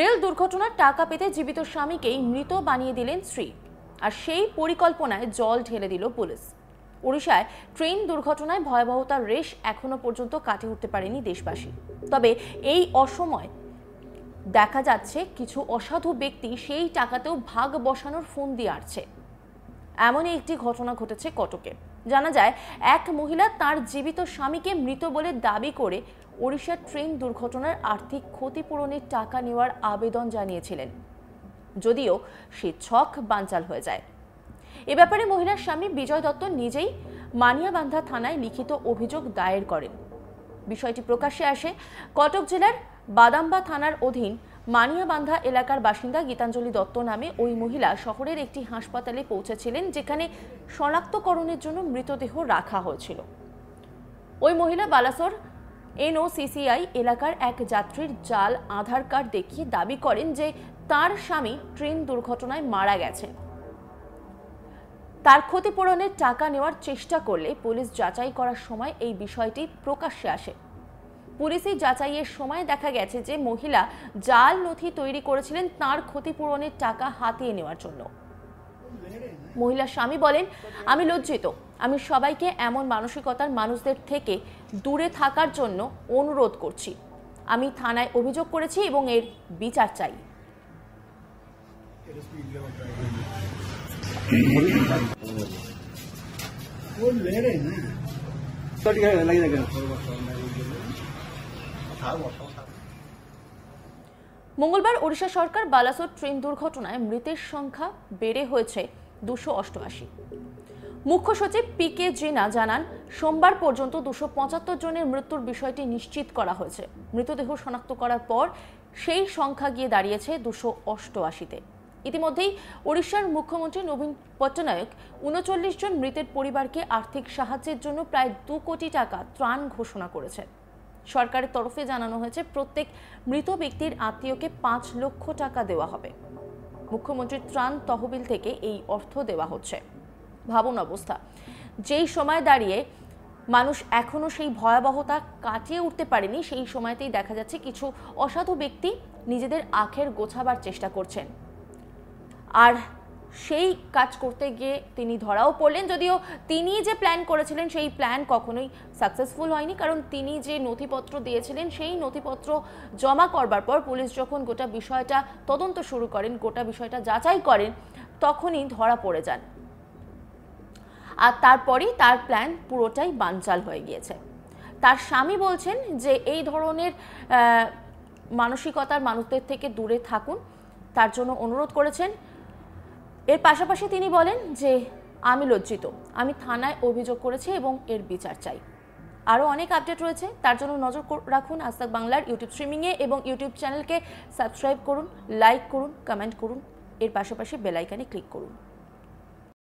rail দুর্ঘটনার টাকা পেতে জীবিত স্বামীকেই মৃত বানিয়ে দিলেন স্ত্রী আর সেই পরিকল্পনায় জল ঢেলে দিল পুলিশ ওড়িশায় ট্রেন দুর্ঘটনায় ভয়াবহতার রেশ এখনও পর্যন্ত কাটে উঠতে পারেনি দেশবাসী তবে এই অসময় দেখা যাচ্ছে কিছু অসাধু ব্যক্তি সেই টাকাতেও ভাগ বসানোর ফোন দিয়ে আসছে এমনই একটি ঘটনা ঘটেছে কটকে জানা যায় এক মহিলা তার জীবিত স্বামীকে মৃত বলে দাবি করে ওড়িশার ট্রেন দুর্ঘটনার আর্থিক ক্ষতিপূরণের টাকা নেওয়ার আবেদন জানিয়েছিলেন যদিও সে ছক বানচাল হয়ে যায় এ ব্যাপারে মহিলার স্বামী বিজয় দত্ত নিজেই মানিয়াবান্ধা থানায় লিখিত অভিযোগ দায়ের করেন বিষয়টি প্রকাশ্যে আসে কটক জেলার বাদাম্বা থানার অধীন মানিয়াবান্ধা এলাকার বাসিন্দা গীতাঞ্জলি দত্ত নামে ওই মহিলা শহরের একটি হাসপাতালে পৌঁছেছিলেন যেখানে শনাক্তকরণের জন্য মৃতদেহ রাখা হয়েছিল ওই মহিলা বালাসর এনওসিসিআই এলাকার এক যাত্রীর জাল আধার কার্ড দেখিয়ে দাবি করেন যে তার স্বামী ট্রেন দুর্ঘটনায় মারা গেছেন তার ক্ষতিপূরণের টাকা নেওয়ার চেষ্টা করলে পুলিশ যাচাই করার সময় এই বিষয়টি প্রকাশ্যে আসে পুলিশের যাচাইয়ের সময় দেখা গেছে যে মহিলা জাল নথি তৈরি করেছিলেন তার ক্ষতিপূরণের টাকা হাতিয়ে নেওয়ার জন্য মহিলার স্বামী বলেন আমি লজ্জিত আমি সবাইকে এমন মানসিকতার মানুষদের থেকে দূরে থাকার জন্য অনুরোধ করছি আমি থানায় অভিযোগ করেছি এবং এর বিচার চাই মঙ্গলবার ওড়িশা সরকার বালাসোর ট্রেন দুর্ঘটনায় মৃতের সংখ্যা বেড়ে হয়েছে দুশো অষ্টআশি মুখ্য সচিব পি কে জেনা জানান সোমবার পর্যন্ত দুশো পঁচাত্তর জনের মৃত্যুর বিষয়টি নিশ্চিত করা হয়েছে মৃতদেহ শনাক্ত করার পর সেই সংখ্যা গিয়ে দাঁড়িয়েছে দুশো অষ্টআশিতে ইতিমধ্যেই ওড়িশার মুখ্যমন্ত্রী নবীন পট্টনায়ক উনচল্লিশ জন মৃতের পরিবারকে আর্থিক সাহায্যের জন্য প্রায় দু কোটি টাকা ত্রাণ ঘোষণা করেছেন সরকারের তরফে জানানো হয়েছে প্রত্যেক মৃত ব্যক্তির আত্মীয়কে পাঁচ লক্ষ টাকা দেওয়া হবে মুখ্যমন্ত্রীর ত্রাণ তহবিল থেকে এই অর্থ দেওয়া হচ্ছে ভাবুন অবস্থা যেই সময় দাঁড়িয়ে মানুষ এখনও সেই ভয়াবহতা কাটিয়ে উঠতে পারেনি সেই সময়তেই দেখা যাচ্ছে কিছু অসাধু ব্যক্তি নিজেদের আখের গোছাবার চেষ্টা করছেন আর সেই কাজ করতে গিয়ে তিনি ধরাও পড়লেন যদিও তিনি যে প্ল্যান করেছিলেন সেই প্ল্যান কখনোই সাকসেসফুল হয়নি কারণ তিনি যে নথিপত্র দিয়েছিলেন সেই নথিপত্র জমা করবার পর পুলিশ যখন গোটা বিষয়টা তদন্ত শুরু করেন গোটা বিষয়টা যাচাই করেন তখনই ধরা পড়ে যান আর তারপরেই তার প্ল্যান পুরোটাই বানচাল হয়ে গিয়েছে তার স্বামী বলছেন যে এই ধরনের মানসিকতার মানুষদের থেকে দূরে থাকুন তার জন্য অনুরোধ করেছেন এর পাশাপাশি তিনি বলেন যে আমি লজ্জিত আমি থানায় অভিযোগ করেছি এবং এর বিচার চাই আরও অনেক আপডেট রয়েছে তার জন্য নজর রাখুন আস্তাক বাংলার ইউটিউব স্ট্রিমিংয়ে এবং ইউটিউব চ্যানেলকে সাবস্ক্রাইব করুন লাইক করুন কমেন্ট করুন এর পাশাপাশি বেলাইকানে ক্লিক করুন